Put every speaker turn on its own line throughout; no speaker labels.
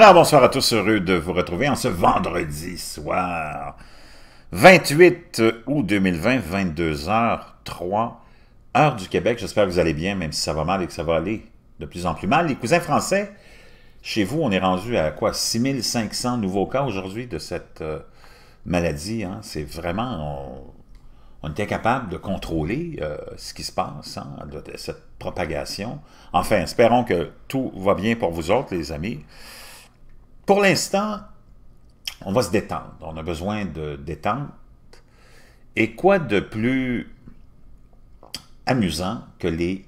Alors bonsoir à tous, heureux de vous retrouver en ce vendredi soir. 28 août 2020, 22h03, heure du Québec. J'espère que vous allez bien, même si ça va mal et que ça va aller de plus en plus mal. Les cousins français, chez vous, on est rendu à quoi 6500 nouveaux cas aujourd'hui de cette euh, maladie. Hein? C'est vraiment... On, était capable de contrôler euh, ce qui se passe, hein, cette propagation. Enfin, espérons que tout va bien pour vous autres, les amis. Pour l'instant, on va se détendre. On a besoin de détente. Et quoi de plus amusant que les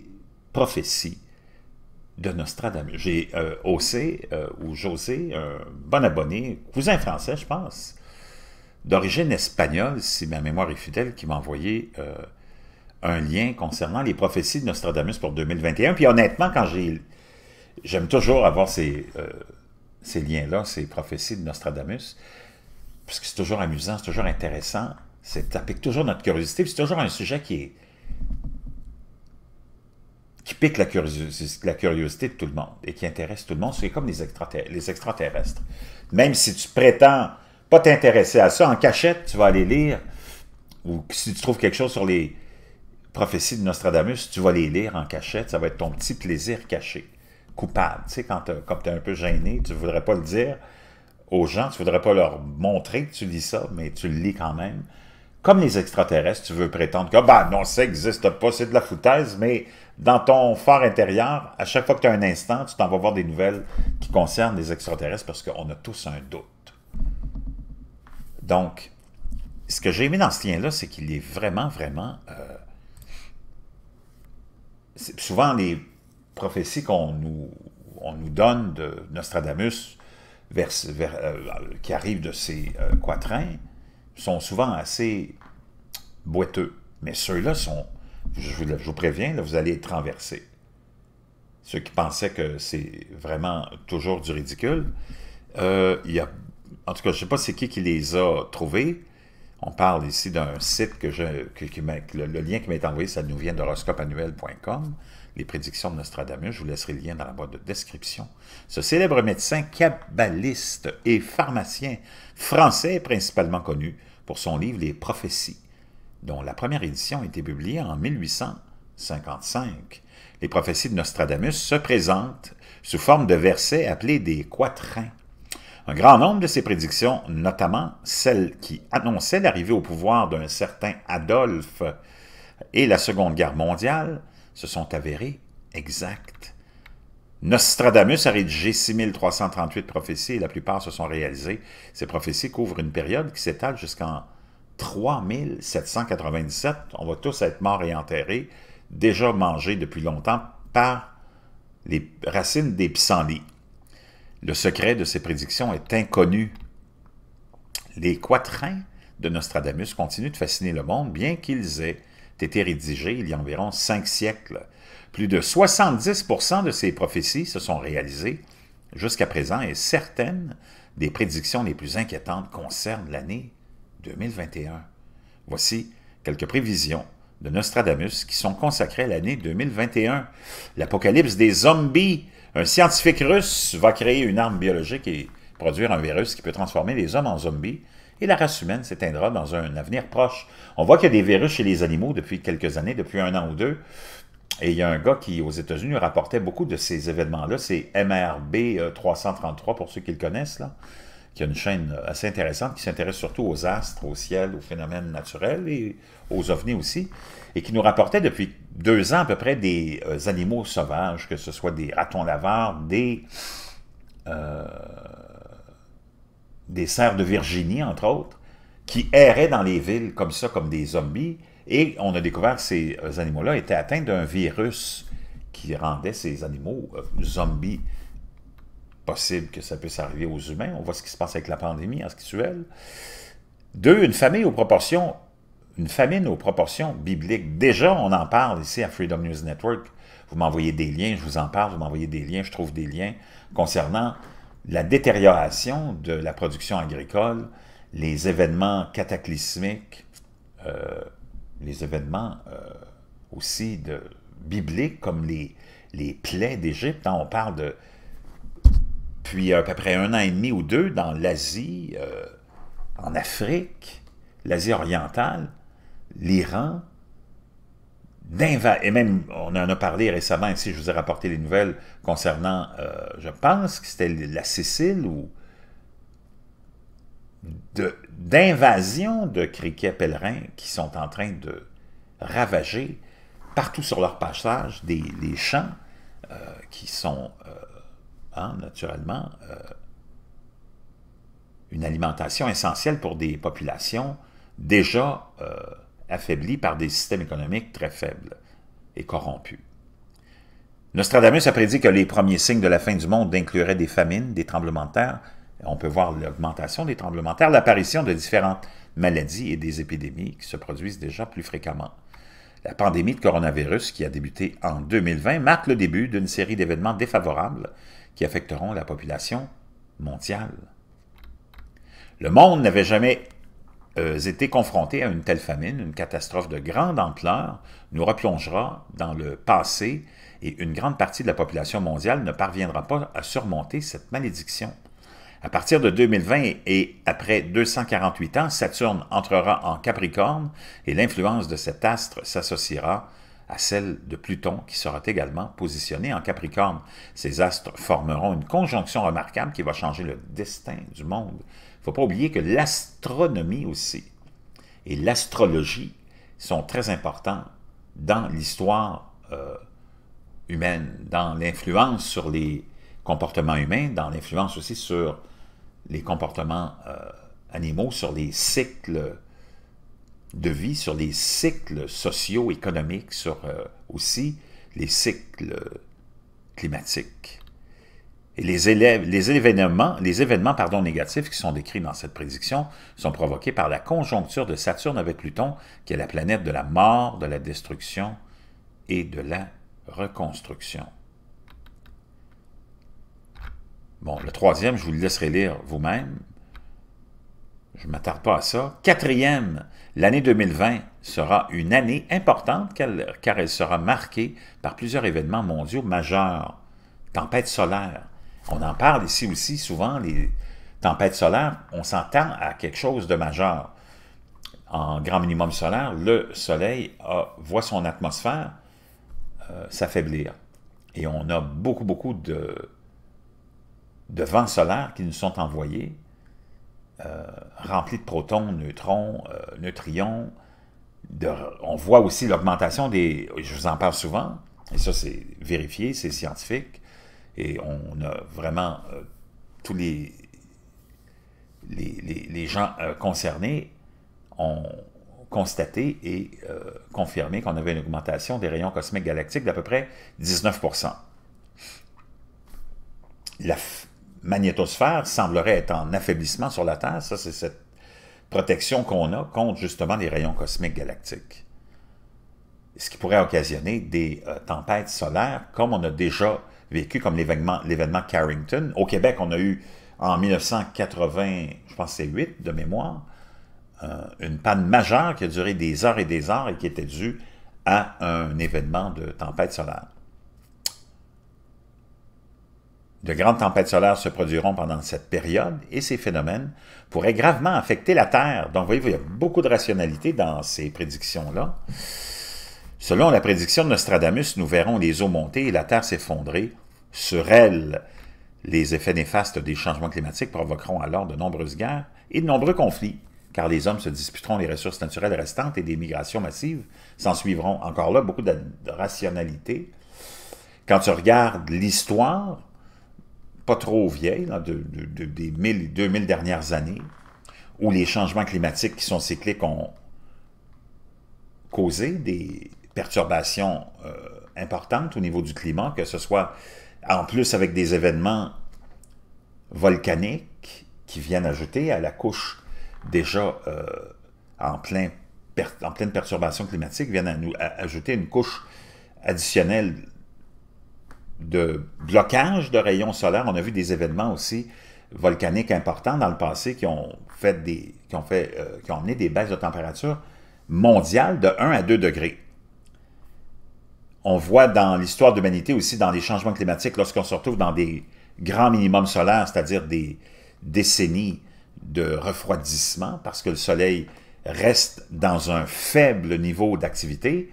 prophéties de Nostradamus. J'ai euh, euh ou José, un bon abonné, cousin français, je pense, d'origine espagnole, si ma mémoire est fidèle, qui m'a envoyé euh, un lien concernant les prophéties de Nostradamus pour 2021. Puis honnêtement, quand j'ai... J'aime toujours avoir ces euh, ces liens-là, ces prophéties de Nostradamus, parce que c'est toujours amusant, c'est toujours intéressant, ça pique toujours notre curiosité, c'est toujours un sujet qui est qui pique la, curiosité, de tout le monde et qui intéresse tout le monde, c'est comme les, extraterrestres. les extraterrestres. Même si tu prétends pas t'intéresser à ça, en cachette, tu vas aller lire, ou si tu trouves quelque chose sur les prophéties de Nostradamus, tu vas les lire en cachette, ça va être ton petit plaisir caché coupable. Tu sais, quand tu es un peu gêné, tu ne voudrais pas le dire aux gens, tu ne voudrais pas leur montrer que tu lis ça, mais tu le lis quand même. Comme les extraterrestres, tu veux prétendre que, bah non, ça n'existe pas, c'est de la foutaise, mais dans ton fort intérieur, à chaque fois que tu as un instant, tu t'en vas voir des nouvelles qui concernent les extraterrestres parce qu'on a tous un doute. Donc, ce que j'ai aimé dans ce lien-là, c'est qu'il est vraiment, vraiment... Euh, souvent, les prophéties qu'on nous, on nous donne de Nostradamus euh, qui arrivent de ces euh, quatrains sont souvent assez boiteux. Mais ceux-là sont, je vous, préviens, là, vous allez être renversés. Ceux qui pensaient que c'est vraiment toujours du ridicule, euh, il y a, en tout cas, je ne sais pas c'est qui qui les a trouvés. On parle ici d'un site que je, le, lien qui m'est envoyé, ça nous vient d'horoscopeannuel.com les prédictions de Nostradamus. Je vous laisserai le lien dans la boîte de description. Ce célèbre médecin cabaliste et pharmacien français est principalement connu pour son livre Les Prophéties, dont la première édition a été publiée en 1855. Les prophéties de Nostradamus se présentent sous forme de versets appelés des quatrains. Un grand nombre de ces prédictions, notamment celles qui annonçaient l'arrivée au pouvoir d'un certain Adolphe et la Seconde Guerre mondiale, se sont avérés exacts. Nostradamus a rédigé 6338 prophéties et la plupart se sont réalisées. Ces prophéties couvrent une période qui s'étale jusqu'en 3797. On va tous être morts et enterrés, déjà mangés depuis longtemps par les racines des pissenlits. Le secret de ces prédictions est inconnu. Les quatrains de Nostradamus continuent de fasciner le monde, bien qu'ils aient été rédigé il y a environ cinq siècles. Plus de 70 de ces prophéties se sont réalisées jusqu'à présent et certaines des prédictions les plus inquiétantes concernent l'année 2021. Voici quelques prévisions de Nostradamus qui sont consacrées à l'année 2021. L'apocalypse des zombies. Un scientifique russe va créer une arme biologique et produire un virus qui peut transformer les hommes en zombies et la race humaine s'éteindra dans un avenir proche. On voit qu'il y a des virus chez les animaux depuis quelques années, depuis un an ou deux. Et il y a un gars qui, aux États-Unis, rapportait beaucoup de ces événements-là. C'est MRB 333, euh, pour ceux qui le connaissent, là, qui a une chaîne euh, assez intéressante, qui s'intéresse surtout aux astres, au ciel, aux phénomènes naturels et aux ovnis aussi, et qui nous rapportait depuis deux ans à peu près des euh, animaux sauvages, que ce soit des ratons laveurs, des des serres de Virginie, entre autres, qui erraient dans les villes comme ça, comme des zombies, et on a découvert que ces animaux-là étaient atteints d'un virus qui rendait ces animaux euh, zombies. Possible que ça puisse arriver aux humains. On voit ce qui se passe avec la pandémie en ce qui Deux, une famille aux proportions, une famine aux proportions bibliques. Déjà, on en parle ici à Freedom News Network. Vous m'envoyez des liens, je vous en parle, vous m'envoyez des liens, je trouve des liens concernant la détérioration de la production agricole, les événements cataclysmiques, euh, les événements euh, aussi de, bibliques comme les, les plaies d'Égypte. Hein, on parle de, puis à peu près un an et demi ou deux, dans l'Asie, euh, en Afrique, l'Asie orientale, l'Iran, et même, on en a parlé récemment ici, je vous ai rapporté les nouvelles concernant, euh, je pense que c'était la Sicile ou d'invasion de, criquets pèlerins qui sont en train de ravager partout sur leur passage des, champs euh, qui sont euh, hein, naturellement une alimentation essentielle pour des populations déjà affaibli par des systèmes économiques très faibles et corrompus. Nostradamus a prédit que les premiers signes de la fin du monde incluraient des famines, des tremblements de terre, on peut voir l'augmentation des tremblements de terre, l'apparition de différentes maladies et des épidémies qui se produisent déjà plus fréquemment. La pandémie de coronavirus, qui a débuté en 2020, marque le début d'une série d'événements défavorables qui affecteront la population mondiale. Le monde n'avait jamais euh, été confrontés à une telle famine, une catastrophe de grande ampleur, nous replongera dans le passé et une grande partie de la population mondiale ne parviendra pas à surmonter cette malédiction. À partir de 2020 et après 248 ans, Saturne entrera en Capricorne et l'influence de cet astre s'associera à celle de Pluton qui sera également positionnée en Capricorne. Ces astres formeront une conjonction remarquable qui va changer le destin du monde ne faut pas oublier que l'astronomie aussi et l'astrologie sont très importants dans l'histoire euh, humaine, dans l'influence sur les comportements humains, dans l'influence aussi sur les comportements euh, animaux, sur les cycles de vie, sur les cycles sociaux économiques sur euh, aussi les cycles climatiques les, événements, les événements pardon, négatifs qui sont décrits dans cette prédiction sont provoqués par la conjoncture de Saturne avec Pluton, qui est la planète de la mort, de la destruction et de la reconstruction. Bon, le troisième, je vous le laisserai lire vous-même. Je ne m'attarde pas à ça. Quatrième, l'année 2020 sera une année importante car elle sera marquée par plusieurs événements mondiaux majeurs. Tempête solaire, on en parle ici aussi souvent, les tempêtes solaires, on s'entend à quelque chose de majeur. En grand minimum solaire, le Soleil voit son atmosphère euh, s'affaiblir. Et on a beaucoup, beaucoup de, vents solaires qui nous sont envoyés, euh, remplis de protons, neutrons, euh, neutrions. on voit aussi l'augmentation des, je vous en parle souvent, et ça c'est vérifié, c'est scientifique, et on a vraiment euh, tous les, les, gens euh, concernés ont constaté et euh, confirmé qu'on avait une augmentation des rayons cosmiques galactiques d'à peu près 19 La magnétosphère semblerait être en affaiblissement sur la Terre. Ça, c'est cette protection qu'on a contre justement les rayons cosmiques galactiques. Ce qui pourrait occasionner des tempêtes solaires, comme on a déjà vécu comme l'événement, Carrington. Au Québec, on a eu en 1980, je pense c'est 8 de mémoire, euh, une panne majeure qui a duré des heures et des heures et qui était due à un événement de tempête solaire. De grandes tempêtes solaires se produiront pendant cette période et ces phénomènes pourraient gravement affecter la Terre. Donc, vous il y a beaucoup de rationalité dans ces prédictions-là. Selon la prédiction de Nostradamus, nous verrons les eaux monter et la Terre s'effondrer sur elle. Les effets néfastes des changements climatiques provoqueront alors de nombreuses guerres et de nombreux conflits, car les hommes se disputeront les ressources naturelles restantes et des migrations massives s'en suivront. Encore là, beaucoup de rationalité. Quand tu regardes l'histoire, pas trop vieille, de, des 2000 dernières années, où les changements climatiques qui sont cycliques ont causé des perturbations euh, importantes au niveau du climat, que ce soit en plus, avec des événements volcaniques qui viennent ajouter à la couche déjà euh, en, pleine perturbation climatique, viennent à nous ajouter une couche additionnelle de blocage de rayons solaires. On a vu des événements aussi volcaniques importants dans le passé qui ont fait des qui ont fait euh, qui ont amené des baisses de température mondiales de 1 à 2 degrés on voit dans l'histoire de l'humanité aussi, dans les changements climatiques, lorsqu'on se retrouve dans des grands minimums solaires, c'est-à-dire des décennies de refroidissement, parce que le soleil reste dans un faible niveau d'activité,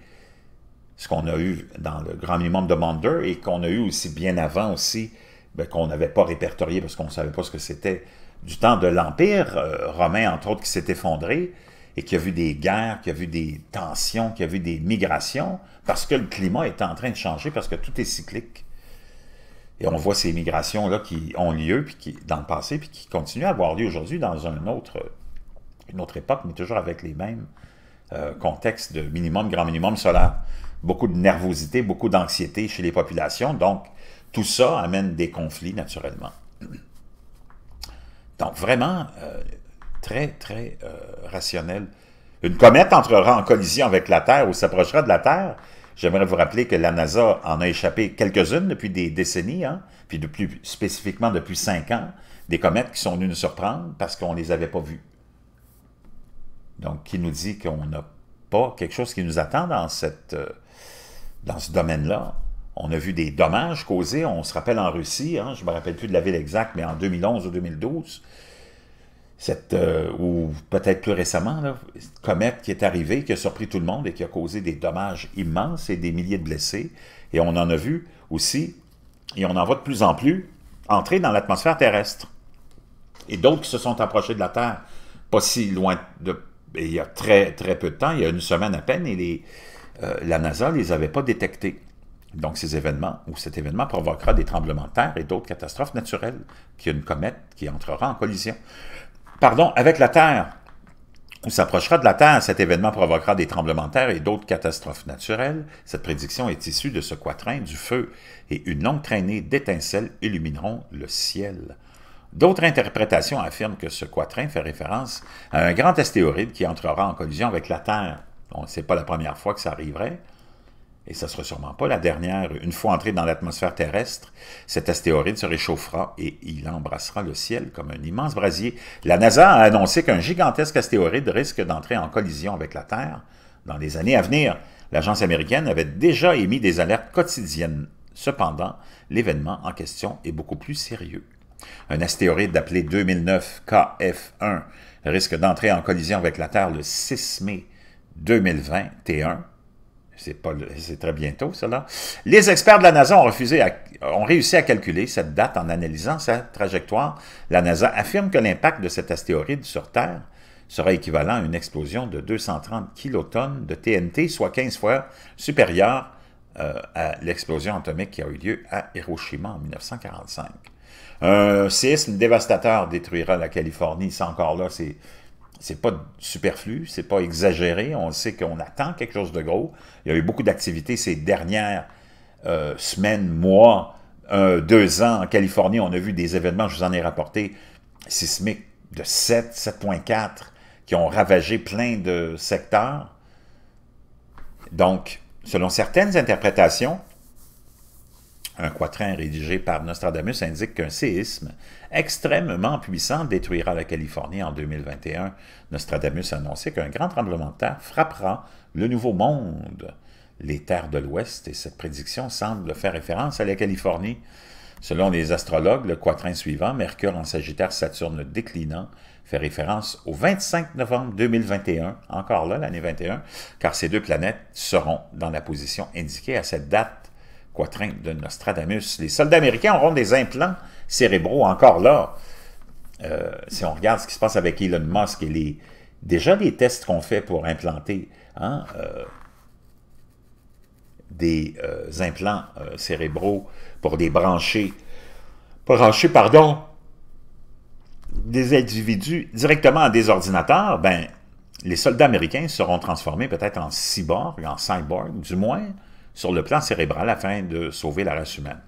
ce qu'on a eu dans le grand minimum de Maunder et qu'on a eu aussi bien avant aussi, ben, qu'on n'avait pas répertorié parce qu'on ne savait pas ce que c'était, du temps de l'Empire euh, romain, entre autres, qui s'est effondré, et qui a vu des guerres, qui a vu des tensions, qui a vu des migrations, parce que le climat est en train de changer, parce que tout est cyclique. Et on voit ces migrations-là qui ont lieu puis qui, dans le passé, puis qui continuent à avoir lieu aujourd'hui dans un autre, une autre époque, mais toujours avec les mêmes euh, contextes de minimum, grand minimum solaire. Beaucoup de nervosité, beaucoup d'anxiété chez les populations. Donc, tout ça amène des conflits naturellement. Donc, vraiment, euh, très, très euh, rationnel. Une comète entrera en collision avec la Terre ou s'approchera de la Terre. J'aimerais vous rappeler que la NASA en a échappé quelques-unes depuis des décennies, hein, puis plus spécifiquement depuis cinq ans, des comètes qui sont venues nous surprendre parce qu'on ne les avait pas vues. Donc, qui nous dit qu'on n'a pas quelque chose qui nous attend dans, cette, euh, dans ce domaine-là? On a vu des dommages causés, on se rappelle en Russie, hein, je ne me rappelle plus de la ville exacte, mais en 2011 ou 2012, cette, euh, ou peut-être plus récemment, comète qui est arrivée, qui a surpris tout le monde et qui a causé des dommages immenses et des milliers de blessés. Et on en a vu aussi, et on en voit de plus en plus, entrer dans l'atmosphère terrestre. Et d'autres qui se sont approchés de la Terre, pas si loin de... il y a très, très peu de temps, il y a une semaine à peine, et euh, la NASA ne les avait pas détectés. Donc, ces événements, ou cet événement provoquera des tremblements de terre et d'autres catastrophes naturelles, qu'une une comète qui entrera en collision pardon, avec la Terre. On s'approchera de la Terre, cet événement provoquera des tremblements de terre et d'autres catastrophes naturelles. Cette prédiction est issue de ce quatrain du feu, et une longue traînée d'étincelles illumineront le ciel. D'autres interprétations affirment que ce quatrain fait référence à un grand astéroïde qui entrera en collision avec la Terre. Bon, ce n'est pas la première fois que ça arriverait et ça ne sera sûrement pas la dernière, une fois entrée dans l'atmosphère terrestre, cet astéroïde se réchauffera et il embrassera le ciel comme un immense brasier. La NASA a annoncé qu'un gigantesque astéroïde risque d'entrer en collision avec la Terre dans les années à venir. L'agence américaine avait déjà émis des alertes quotidiennes. Cependant, l'événement en question est beaucoup plus sérieux. Un astéroïde appelé 2009 KF1 risque d'entrer en collision avec la Terre le 6 mai 2020 T1 c'est très bientôt cela, les experts de la NASA ont, réussi à calculer cette date en analysant sa trajectoire. La NASA affirme que l'impact de cet astéroïde sur Terre sera équivalent à une explosion de 230 kilotonnes de TNT, soit 15 fois supérieure euh, à l'explosion atomique qui a eu lieu à Hiroshima en 1945. Un séisme dévastateur détruira la Californie, c'est encore là, c'est c'est pas superflu, c'est pas exagéré, on sait qu'on attend quelque chose de gros. Il y a eu beaucoup d'activités ces dernières euh, semaines, mois, deux ans en Californie, on a vu des événements, je vous en ai rapporté, sismiques de 7, 7.4, qui ont ravagé plein de secteurs. Donc, selon certaines interprétations, un quatrain rédigé par Nostradamus indique qu'un séisme extrêmement puissant détruira la Californie en 2021. Nostradamus annonçait qu'un grand tremblement de terre frappera le Nouveau Monde, les terres de l'Ouest, et cette prédiction semble faire référence à la Californie. Selon les astrologues, le quatrain suivant, Mercure en Sagittaire, Saturne déclinant, fait référence au 25 novembre 2021, encore là l'année 21, car ces deux planètes seront dans la position indiquée à cette date quatrain de Nostradamus. Les soldats américains auront des implants cérébraux encore là. Euh, si on regarde ce qui se passe avec Elon Musk et les, déjà les tests qu'on fait pour implanter hein, euh, des euh, implants cérébraux pour des branchés, pardon, des individus directement à des ordinateurs, ben, les soldats américains seront transformés peut-être en cyborgs, en cyborgs du moins, sur le plan cérébral afin de sauver la race humaine.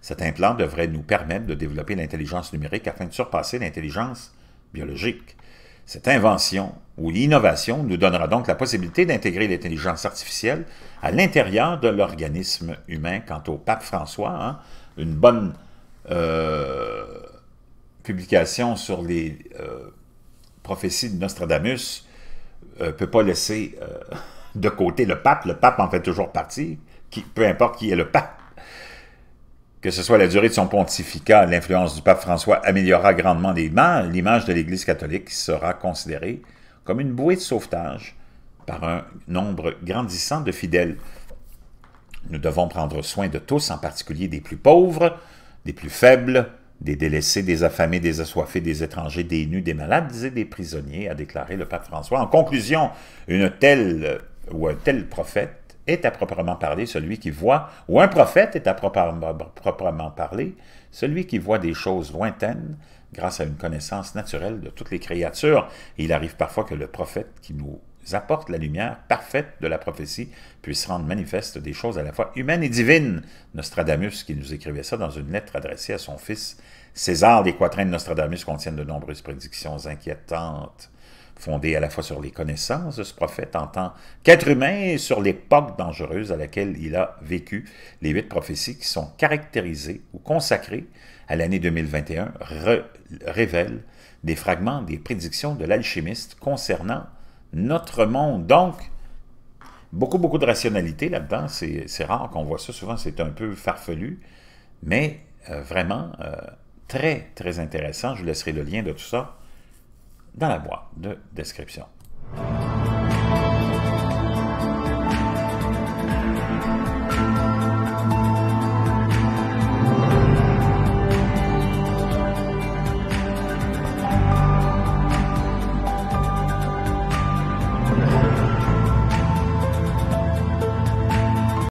Cet implant devrait nous permettre de développer l'intelligence numérique afin de surpasser l'intelligence biologique. Cette invention ou l'innovation nous donnera donc la possibilité d'intégrer l'intelligence artificielle à l'intérieur de l'organisme humain. Quant au pape François, hein, une bonne euh, publication sur les euh, prophéties de Nostradamus ne euh, peut pas laisser de côté le pape. Le pape en fait toujours partie, peu importe qui est le pape. Que ce soit la durée de son pontificat, l'influence du pape François améliorera grandement l'image de l'Église catholique sera considérée comme une bouée de sauvetage par un nombre grandissant de fidèles. Nous devons prendre soin de tous, en particulier des plus pauvres, des plus faibles, des délaissés, des affamés, des assoiffés, des étrangers, des nus, des malades et des prisonniers, a déclaré le pape François. En conclusion, une telle ou un tel prophète est à proprement parler celui qui voit, ou un prophète est à proprement, parler celui qui voit des choses lointaines grâce à une connaissance naturelle de toutes les créatures. il arrive parfois que le prophète qui nous apporte la lumière parfaite de la prophétie puisse rendre manifeste des choses à la fois humaines et divines. Nostradamus qui nous écrivait ça dans une lettre adressée à son fils César. Les quatrains de Nostradamus contiennent de nombreuses prédictions inquiétantes fondée à la fois sur les connaissances de ce prophète en tant qu'être humain et sur l'époque dangereuse à laquelle il a vécu. Les huit prophéties qui sont caractérisées ou consacrées à l'année 2021 révèlent des fragments des prédictions de l'alchimiste concernant notre monde. Donc, beaucoup, beaucoup de rationalité là-dedans. C'est rare qu'on voit ça. Souvent, c'est un peu farfelu, mais euh, vraiment euh, très, très intéressant. Je vous laisserai le lien de tout ça dans la boîte de description.